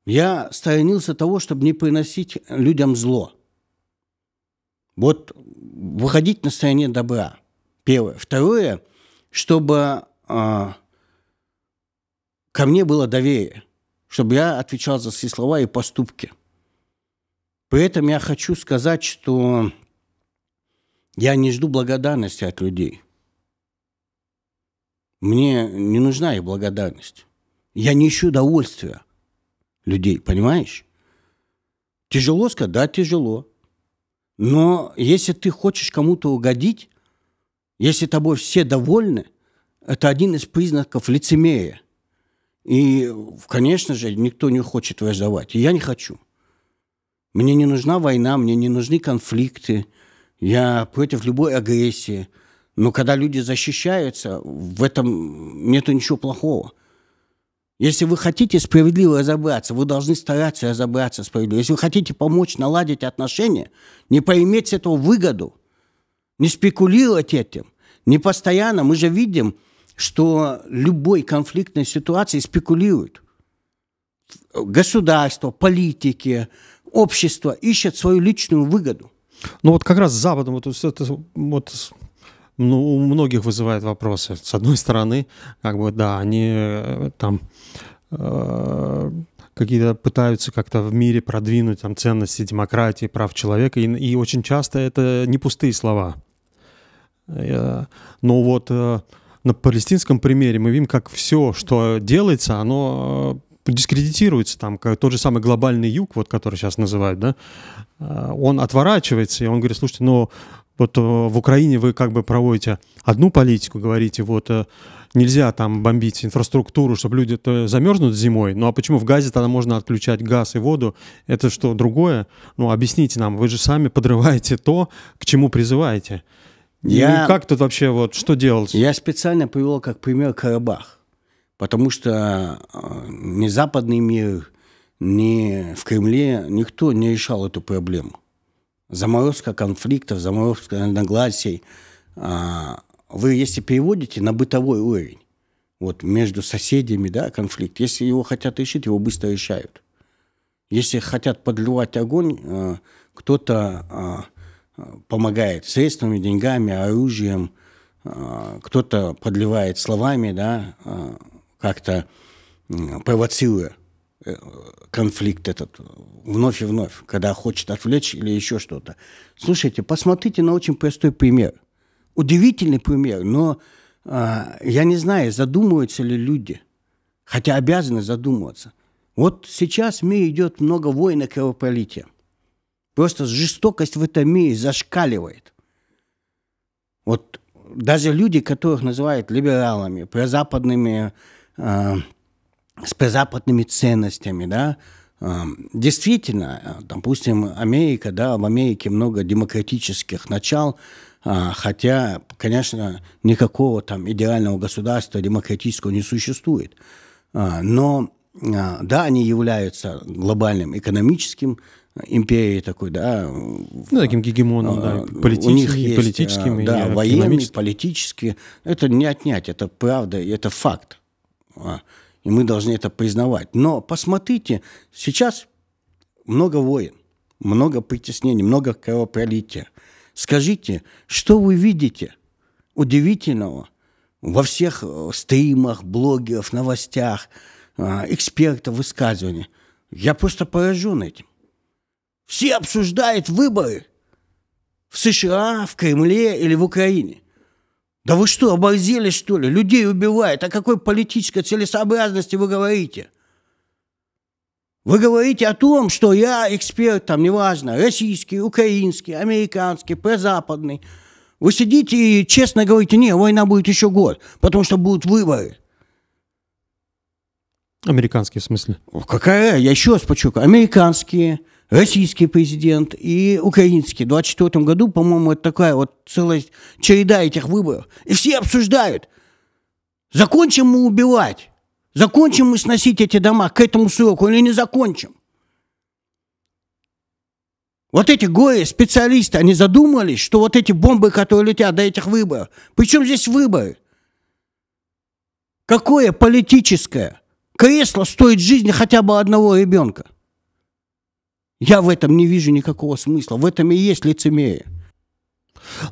Я сторонился того, чтобы не приносить людям зло. Вот выходить на стороне добра. Первое. Второе, чтобы э, ко мне было доверие, чтобы я отвечал за свои слова и поступки. При этом я хочу сказать, что я не жду благодарности от людей. Мне не нужна их благодарность. Я не ищу удовольствия людей, понимаешь? Тяжело сказать, да, тяжело. Но если ты хочешь кому-то угодить, если тобой все довольны, это один из признаков лицемерия. И, конечно же, никто не хочет враждовать. И я не хочу. Мне не нужна война, мне не нужны конфликты. Я против любой агрессии. Но когда люди защищаются, в этом нет ничего плохого – если вы хотите справедливо разобраться, вы должны стараться разобраться справедливо. Если вы хотите помочь наладить отношения, не поиметь с этого выгоду, не спекулировать этим, не постоянно. Мы же видим, что любой конфликтной ситуации спекулируют. Государство, политики, общество ищет свою личную выгоду. Ну вот как раз с Западом, вот, это, вот ну, у многих вызывает вопросы. С одной стороны, как бы, да, они э, там э, какие-то пытаются как-то в мире продвинуть там ценности демократии, прав человека, и, и очень часто это не пустые слова. но вот э, на палестинском примере мы видим, как все, что делается, оно дискредитируется там, как тот же самый глобальный юг, вот который сейчас называют, да, он отворачивается, и он говорит, слушайте, ну, вот э, в Украине вы как бы проводите одну политику, говорите, вот э, нельзя там бомбить инфраструктуру, чтобы люди э, замерзнут зимой. Ну а почему в Газе тогда можно отключать газ и воду? Это что, другое? Ну объясните нам, вы же сами подрываете то, к чему призываете. Я... И как тут вообще, вот, что делать? Я специально привел как пример Карабах. Потому что не западный мир, ни в Кремле никто не решал эту проблему заморозка конфликтов, заморозка разногласий. А, вы, если переводите на бытовой уровень, вот между соседями, да, конфликт, если его хотят решить, его быстро решают. Если хотят подливать огонь, э, кто-то а, помогает средствами, деньгами, оружием, а, кто-то подливает словами, да, как-то провоцируя э, конфликт этот вновь и вновь, когда хочет отвлечь или еще что-то. Слушайте, посмотрите на очень простой пример. Удивительный пример, но э, я не знаю, задумываются ли люди, хотя обязаны задумываться. Вот сейчас в мире идет много войн и кровопролития. Просто жестокость в этом мире зашкаливает. Вот даже люди, которых называют либералами, прозападными, э, с прозападными ценностями, да, Действительно, э, допустим, Америка, да, в Америке много демократических начал, а, хотя, конечно, никакого там идеального государства демократического не существует. А, но, а, да, они являются глобальным экономическим империей такой, да. Ну, таким гегемоном, да, политическим, у них есть, э, политическим. Да, военный, политический. Это не отнять, это правда, это факт и мы должны это признавать. Но посмотрите, сейчас много войн, много притеснений, много кровопролития. Скажите, что вы видите удивительного во всех э, стримах, блогеров, новостях, э, экспертов, высказываний? Я просто поражен этим. Все обсуждают выборы в США, в Кремле или в Украине. Да вы что, обозели что ли? Людей убивает. О какой политической целесообразности вы говорите? Вы говорите о том, что я эксперт, там, неважно, российский, украинский, американский, прозападный. Вы сидите и честно говорите, не, война будет еще год, потому что будут выборы. Американские в смысле? Какая? Я еще раз подчеркиваю. Американские, российский президент и украинский. В 2024 году, по-моему, это такая вот целая череда этих выборов. И все обсуждают. Закончим мы убивать? Закончим мы сносить эти дома к этому сроку или не закончим? Вот эти горе-специалисты, они задумались, что вот эти бомбы, которые летят до этих выборов, причем здесь выборы? Какое политическое кресло стоит жизни хотя бы одного ребенка? Я в этом не вижу никакого смысла. В этом и есть лицемерие.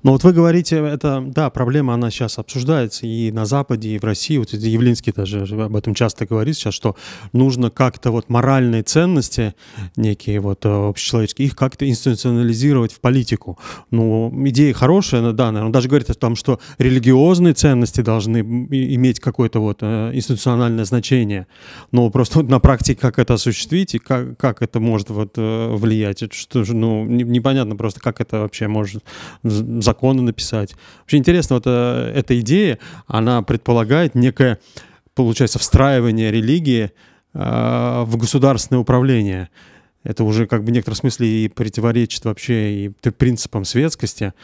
Но вот вы говорите, это, да, проблема, она сейчас обсуждается и на Западе, и в России. Вот Явлинский даже об этом часто говорит сейчас, что нужно как-то вот моральные ценности некие вот э, общечеловеческие, их как-то институционализировать в политику. Ну, идея хорошая, да, наверное, он даже говорит о том, что религиозные ценности должны иметь какое-то вот э, институциональное значение. Но просто вот на практике как это осуществить и как, как это может вот э, влиять, это что, ну, непонятно просто, как это вообще может законы написать. Вообще интересно, вот э, эта идея, она предполагает некое, получается, встраивание религии э, в государственное управление. Это уже как бы в некотором смысле и противоречит вообще и принципам светскости.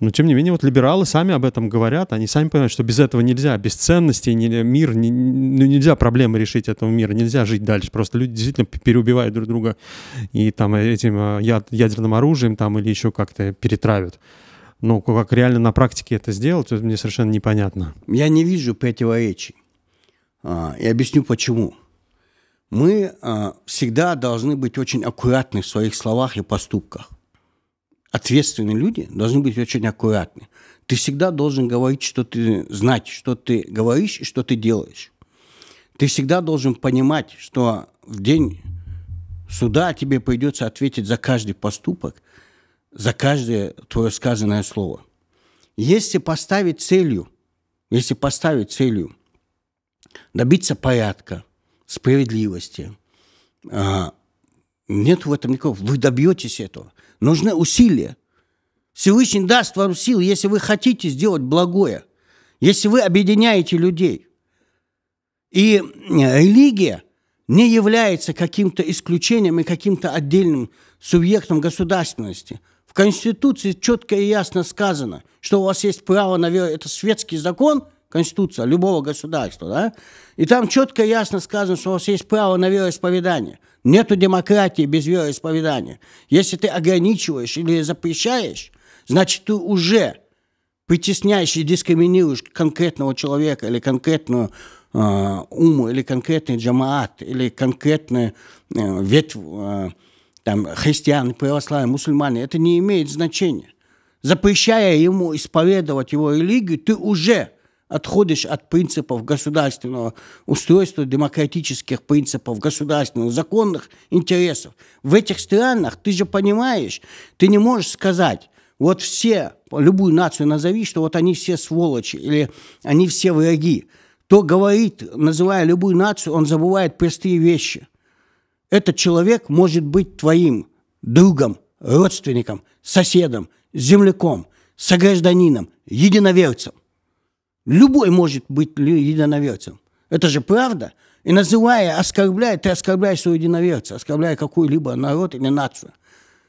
Но тем не менее, вот либералы сами об этом говорят, они сами понимают, что без этого нельзя, без ценностей не, мир, не, ну, нельзя проблемы решить этого мира, нельзя жить дальше. Просто люди действительно переубивают друг друга и там э, этим яд, ядерным оружием там или еще как-то перетравят. Но ну, как реально на практике это сделать, это мне совершенно непонятно. Я не вижу противоречий. И а, объясню почему. Мы а, всегда должны быть очень аккуратны в своих словах и поступках. Ответственные люди должны быть очень аккуратны. Ты всегда должен говорить, что ты знать, что ты говоришь и что ты делаешь. Ты всегда должен понимать, что в день суда тебе придется ответить за каждый поступок, за каждое твое сказанное слово. Если поставить целью, если поставить целью добиться порядка, справедливости, а, нет в этом никакого. Вы добьетесь этого. Нужны усилия. Всевышний даст вам сил, если вы хотите сделать благое, если вы объединяете людей. И э, религия не является каким-то исключением и каким-то отдельным субъектом государственности – в Конституции четко и ясно сказано, что у вас есть право на веру. Это светский закон, Конституция любого государства, да? И там четко и ясно сказано, что у вас есть право на вероисповедание. Нету демократии без вероисповедания. Если ты ограничиваешь или запрещаешь, значит, ты уже притесняешь и дискриминируешь конкретного человека или конкретную э, уму, или конкретный джамаат, или конкретную э, ветвь э, там, христиане, православие, мусульмане, это не имеет значения. Запрещая ему исповедовать его религию, ты уже отходишь от принципов государственного устройства, демократических принципов, государственных, законных интересов. В этих странах, ты же понимаешь, ты не можешь сказать, вот все, любую нацию назови, что вот они все сволочи или они все враги. То говорит, называя любую нацию, он забывает простые вещи – этот человек может быть твоим другом, родственником, соседом, земляком, согражданином, единоверцем. Любой может быть единоверцем. Это же правда. И называя, оскорбляя, ты оскорбляешь своего единоверца, оскорбляя какой-либо народ или нацию.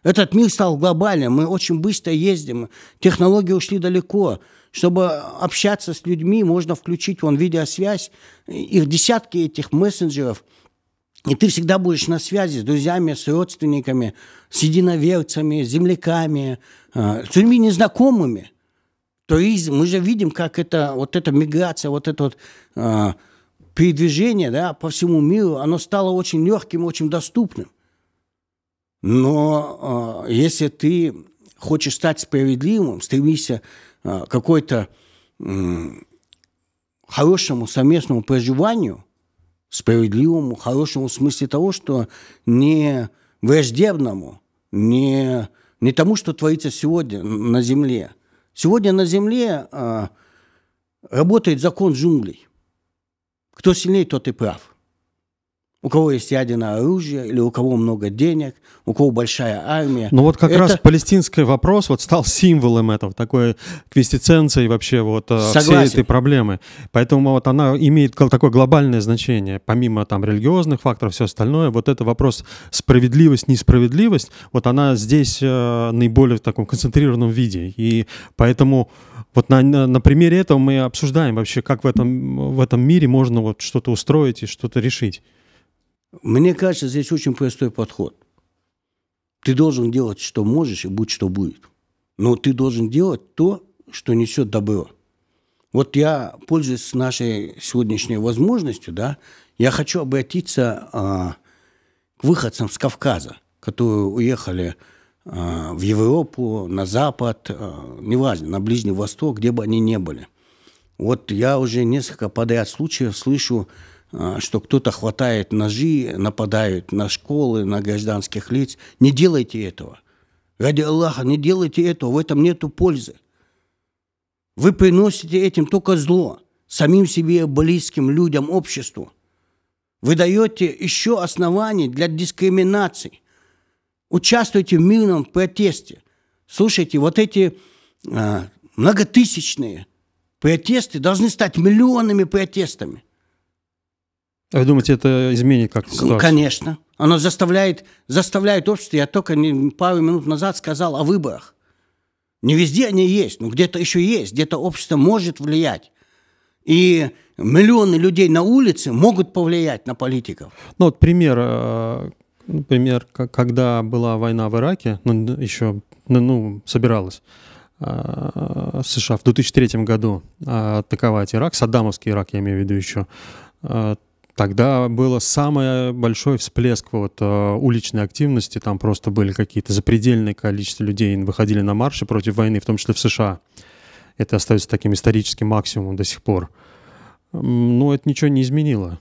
Этот мир стал глобальным, мы очень быстро ездим, технологии ушли далеко. Чтобы общаться с людьми, можно включить вон видеосвязь, их десятки этих мессенджеров – и ты всегда будешь на связи с друзьями, с родственниками, с единоверцами, с земляками, э, с людьми незнакомыми. То есть мы же видим, как это, вот эта миграция, вот это вот э, передвижение да, по всему миру, оно стало очень легким, очень доступным. Но э, если ты хочешь стать справедливым, стремишься э, какой-то э, хорошему совместному проживанию, Справедливому, хорошему в смысле того, что не враждебному, не, не тому, что творится сегодня на Земле. Сегодня на Земле а, работает закон джунглей. Кто сильнее, тот и прав у кого есть ядерное оружие или у кого много денег, у кого большая армия. Ну вот как это... раз палестинский вопрос вот стал символом этого, такой квестиценцией вообще вот э, Согласен. всей этой проблемы. Поэтому вот она имеет такое глобальное значение, помимо там религиозных факторов, все остальное. Вот это вопрос справедливость, несправедливость, вот она здесь э, наиболее в таком концентрированном виде. И поэтому вот на, на, на примере этого мы обсуждаем вообще, как в этом, в этом мире можно вот что-то устроить и что-то решить. Мне кажется, здесь очень простой подход. Ты должен делать, что можешь, и будь, что будет. Но ты должен делать то, что несет добро. Вот я, пользуясь нашей сегодняшней возможностью, да, я хочу обратиться а, к выходцам с Кавказа, которые уехали а, в Европу, на Запад, а, неважно, на Ближний Восток, где бы они ни были. Вот я уже несколько подряд случаев слышу, Э, что кто-то хватает ножи, нападают на школы, на гражданских лиц. Не делайте этого. Ради Аллаха, не делайте этого, в этом нет пользы. Вы приносите этим только зло, самим себе, близким, людям, обществу. Вы даете еще основания для дискриминации. Участвуйте в мирном протесте. Слушайте, вот эти а, многотысячные протесты должны стать миллионными протестами – а вы думаете, это изменит как-то ситуацию? Конечно. Оно заставляет, заставляет общество. Я только пару минут назад сказал о выборах. Не везде они есть, но где-то еще есть, где-то общество может влиять. И миллионы людей на улице могут повлиять на политиков. Ну вот пример, э, например, когда была война в Ираке, ну, еще ну, ну собиралась э, США в 2003 году атаковать Ирак, саддамовский Ирак, я имею в виду еще, э, Тогда было самый большой всплеск вот, э, уличной активности. Там просто были какие-то запредельные количество людей выходили на марши против войны, в том числе в США. Это остается таким историческим максимумом до сих пор. Но это ничего не изменило.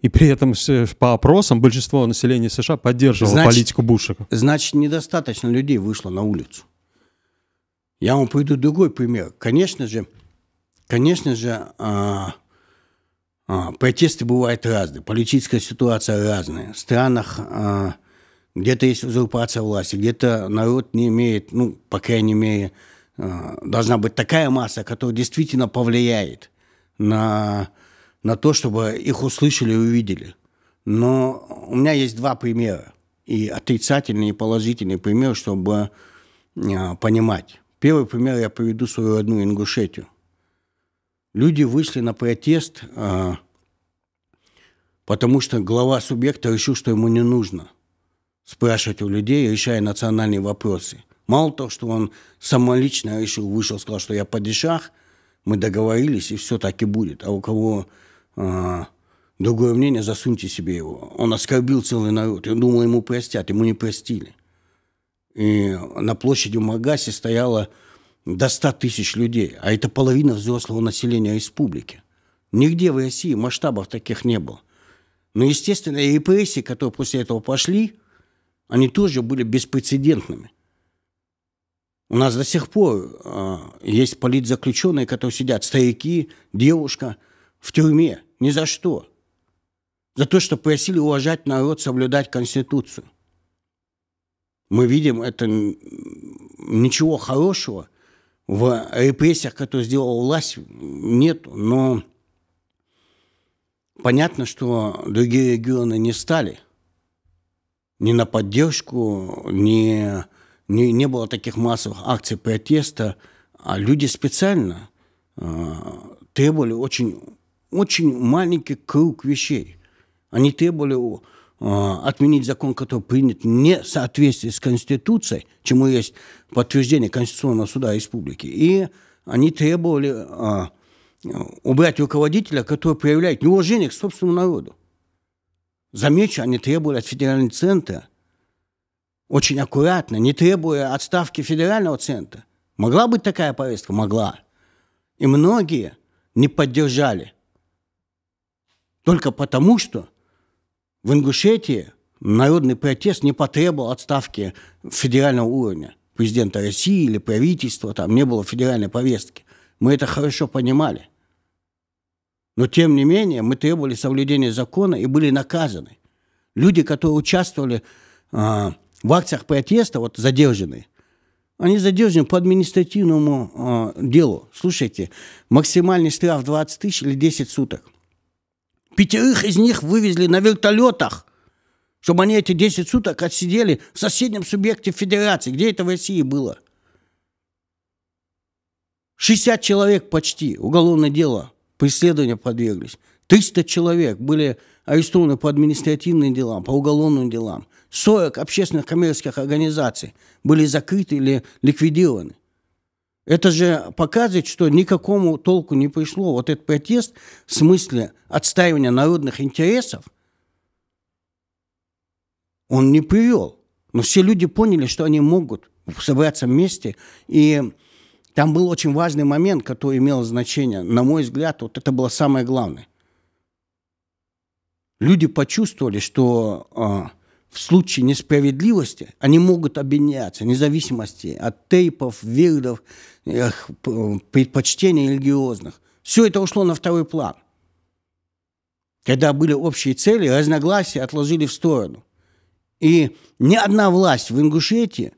И при этом э, по опросам большинство населения США поддерживало значит, политику Буша. Значит, недостаточно людей вышло на улицу. Я вам приведу другой пример. Конечно же, конечно же, э а, протесты бывают разные, политическая ситуация разная. В странах а, где-то есть узурпация власти, где-то народ не имеет, ну, по крайней мере, а, должна быть такая масса, которая действительно повлияет на, на то, чтобы их услышали и увидели. Но у меня есть два примера, и отрицательный, и положительный пример, чтобы понимать. Первый пример я приведу свою родную Ингушетию люди вышли на протест, а, потому что глава субъекта решил, что ему не нужно спрашивать у людей, решая национальные вопросы. Мало того, что он самолично решил, вышел, сказал, что я падишах, мы договорились, и все так и будет. А у кого а, другое мнение, засуньте себе его. Он оскорбил целый народ. Я думал, ему простят, ему не простили. И на площади в Магасе стояло до 100 тысяч людей, а это половина взрослого населения республики. Нигде в России масштабов таких не было. Но, естественно, и репрессии, которые после этого пошли, они тоже были беспрецедентными. У нас до сих пор э, есть политзаключенные, которые сидят, старики, девушка в тюрьме. Ни за что. За то, что просили уважать народ, соблюдать Конституцию. Мы видим это ничего хорошего в репрессиях, которые сделала власть, нет, но понятно, что другие регионы не стали ни на поддержку, ни, ни не было таких массовых акций протеста, а люди специально э, требовали очень, очень маленький круг вещей. Они требовали Э, отменить закон, который принят не в соответствии с Конституцией, чему есть подтверждение Конституционного суда республики. И они требовали а, убрать руководителя, который проявляет неуважение к собственному народу. Замечу, они требовали от федерального центра очень аккуратно, не требуя отставки федерального центра. Могла быть такая повестка? Могла. И многие не поддержали. Только потому, что – в Ингушетии народный протест не потребовал отставки федерального уровня президента России или правительства, там не было федеральной повестки. Мы это хорошо понимали. Но тем не менее мы требовали соблюдения закона и были наказаны. Люди, которые участвовали э, в акциях протеста, вот задержанные, они задержаны по административному э, делу. Слушайте, максимальный штраф 20 тысяч или 10 суток – Пятерых из них вывезли на вертолетах, чтобы они эти 10 суток отсидели в соседнем субъекте федерации, где это в России было. 60 человек почти уголовное дело преследования подверглись. 300 человек были арестованы по административным делам, по уголовным делам. 40 общественных коммерческих организаций были закрыты или ликвидированы. Это же показывает, что никакому толку не пришло. Вот этот протест в смысле отстаивания народных интересов, он не привел. Но все люди поняли, что они могут собраться вместе. И там был очень важный момент, который имел значение. На мой взгляд, вот это было самое главное. Люди почувствовали, что а, в случае несправедливости они могут объединяться, вне зависимости от тейпов, вердов, предпочтений религиозных. Все это ушло на второй план. Когда были общие цели, разногласия отложили в сторону. И ни одна власть в Ингушетии,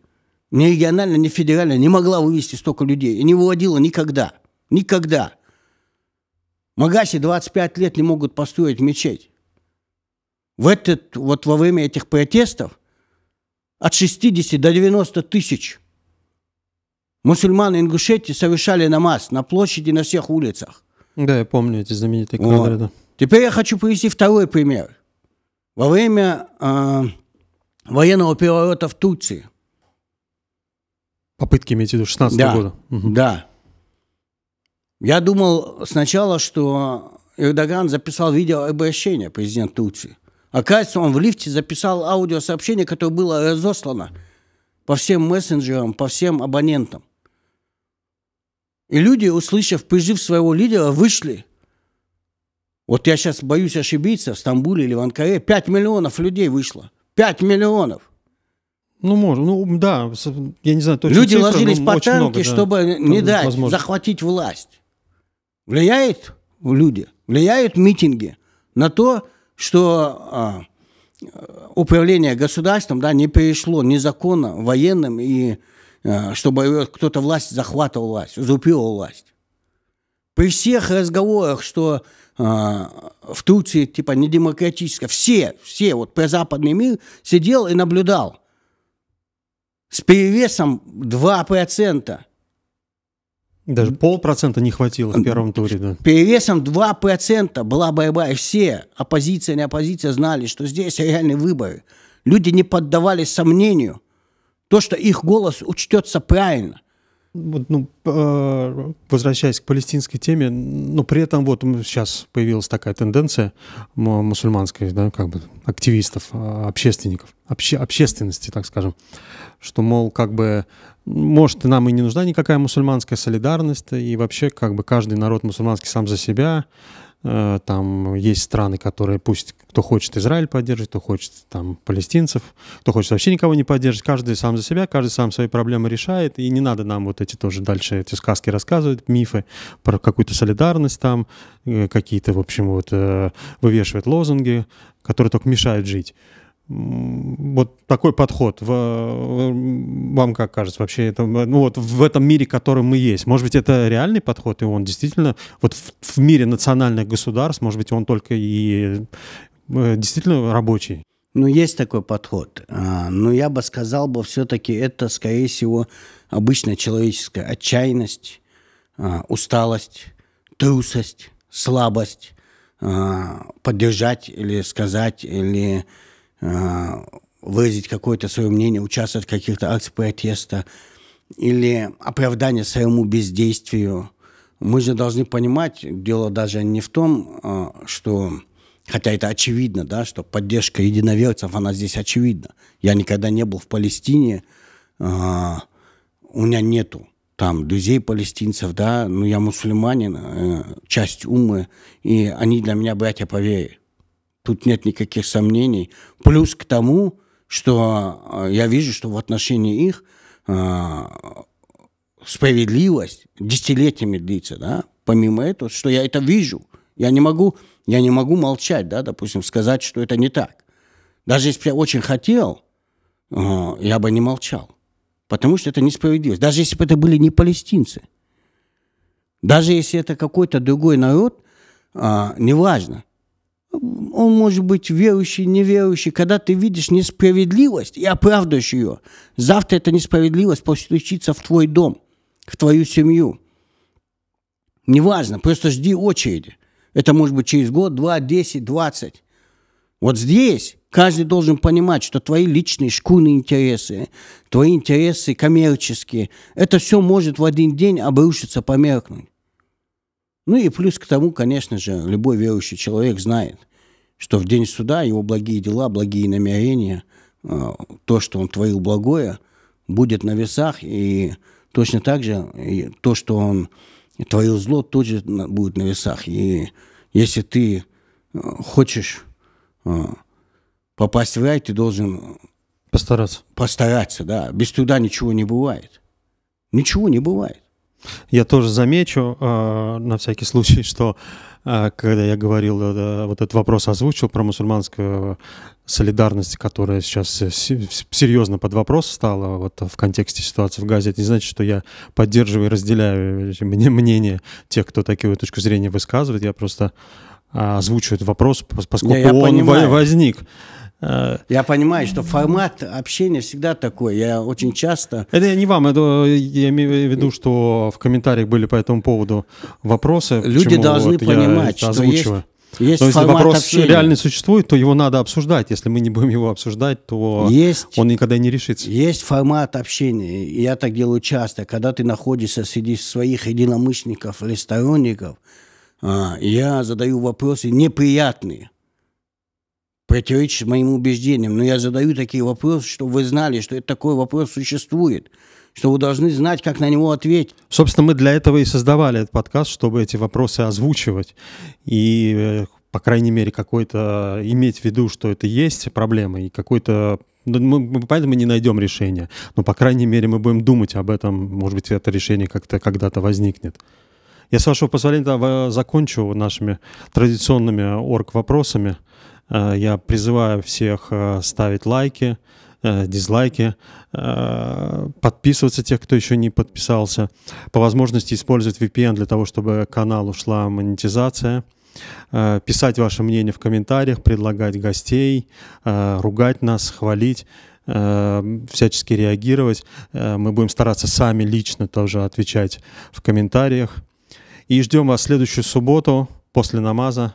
ни региональная, ни федеральная, не могла вывести столько людей. И не выводила никогда. Никогда. Магаси 25 лет не могут построить мечеть в этот, вот во время этих протестов от 60 до 90 тысяч мусульман Ингушетии совершали намаз на площади, на всех улицах. Да, я помню эти знаменитые кадры. Да. Теперь я хочу привести второй пример. Во время э, военного переворота в Турции. Попытки имеете в виду 16 да, года. Угу. Да. Я думал сначала, что Эрдоган записал видеообращение президента Турции. Оказывается, он в лифте записал аудиосообщение, которое было разослано по всем мессенджерам, по всем абонентам. И люди, услышав призыв своего лидера, вышли. Вот я сейчас боюсь ошибиться, в Стамбуле или в Анкаре 5 миллионов людей вышло. 5 миллионов. Ну, можно, ну да, я не знаю точно Люди цифры, ложились по танки, много, да, чтобы не дать возможно. захватить власть. Влияет люди, влияют митинги на то, что а, э, управление государством да, не перешло незаконно военным, и э, чтобы кто-то власть захватывал власть, узурпировал власть. При всех разговорах, что э, в Турции типа не демократическая, все, все, вот про западный мир сидел и наблюдал. С перевесом 2% даже полпроцента не хватило в первом туре, да. Перевесом 2% была борьба, и все, оппозиция, не оппозиция, знали, что здесь реальный выбор. Люди не поддавались сомнению, то, что их голос учтется правильно. Вот, ну, э, возвращаясь к палестинской теме, но при этом вот сейчас появилась такая тенденция мусульманской, да, как бы активистов, а, общественников, обще, общественности, так скажем, что, мол, как бы, может, нам и не нужна никакая мусульманская солидарность, и вообще, как бы, каждый народ мусульманский сам за себя, э, там есть страны, которые пусть кто хочет Израиль поддержит, кто хочет там палестинцев, кто хочет вообще никого не поддержит. Каждый сам за себя, каждый сам свои проблемы решает. И не надо нам вот эти тоже дальше эти сказки рассказывать, мифы про какую-то солидарность там, э, какие-то, в общем, вот э, вывешивать лозунги, которые только мешают жить вот такой подход. Вам как кажется вообще это, ну вот в этом мире, в котором мы есть, может быть, это реальный подход, и он действительно вот в, в мире национальных государств, может быть, он только и э, действительно рабочий. Ну, есть такой подход, а, но я бы сказал бы все-таки это, скорее всего, обычная человеческая отчаянность, а, усталость, трусость, слабость, а, поддержать или сказать, или Э, выразить какое-то свое мнение, участвовать в каких-то акциях протеста или оправдание своему бездействию. Мы же должны понимать, дело даже не в том, э, что Хотя это очевидно, да, что поддержка единоверцев, она здесь очевидна. Я никогда не был в Палестине, э, у меня нету там друзей палестинцев, да, но я мусульманин, часть умы, и они для меня братья по вере. Тут нет никаких сомнений. Плюс к тому, что а, я вижу, что в отношении их а, справедливость десятилетиями длится, да, помимо этого, что я это вижу. Я не могу, я не могу молчать, да, допустим, сказать, что это не так. Даже если бы я очень хотел, а, я бы не молчал. Потому что это несправедливость. Даже если бы это были не палестинцы. Даже если это какой-то другой народ, неважно он может быть верующий, неверующий. Когда ты видишь несправедливость и оправдываешь ее, завтра эта несправедливость постучится в твой дом, в твою семью. Неважно, просто жди очереди. Это может быть через год, два, десять, двадцать. Вот здесь каждый должен понимать, что твои личные шкурные интересы, твои интересы коммерческие, это все может в один день обрушиться, померкнуть. Ну и плюс к тому, конечно же, любой верующий человек знает, что в день суда его благие дела, благие намерения, э, то, что он творил благое, будет на весах, и точно так же и то, что он творил зло, тоже будет на весах. И если ты э, хочешь э, попасть в рай, ты должен постараться. Постараться, да. Без труда ничего не бывает. Ничего не бывает. Я тоже замечу, э, на всякий случай, что э, когда я говорил, э, вот этот вопрос озвучил про мусульманскую солидарность, которая сейчас серьезно под вопрос стала вот в контексте ситуации в Газе, это не значит, что я поддерживаю и разделяю мнение тех, кто такую точку зрения высказывает. Я просто э, этот вопрос, поскольку я, я он понимаю. возник. Я понимаю, что формат общения всегда такой. Я очень часто... Это не вам, это я имею в виду, что в комментариях были по этому поводу вопросы. Люди должны вот понимать, что есть есть то если вопрос общения. реально существует, то его надо обсуждать. Если мы не будем его обсуждать, то есть, он никогда не решится. Есть формат общения. Я так делаю часто. Когда ты находишься среди своих единомышленников или сторонников, а, я задаю вопросы неприятные противоречит моим убеждениям, но я задаю такие вопросы, чтобы вы знали, что это такой вопрос существует, что вы должны знать, как на него ответить. Собственно, мы для этого и создавали этот подкаст, чтобы эти вопросы озвучивать и, э, по крайней мере, какой-то э, иметь в виду, что это есть проблема и какой-то ну, мы, поэтому не найдем решения. Но, по крайней мере, мы будем думать об этом. Может быть, это решение как-то когда-то возникнет. Я, с вашего позволения, э, закончу нашими традиционными орг-вопросами. Э, я призываю всех э, ставить лайки, э, дизлайки, подписываться тех, кто еще не подписался, по возможности использовать VPN для того, чтобы канал ушла монетизация, писать ваше мнение в комментариях, предлагать гостей, ругать нас, хвалить всячески реагировать. Мы будем стараться сами лично тоже отвечать в комментариях. И ждем вас в следующую субботу после намаза.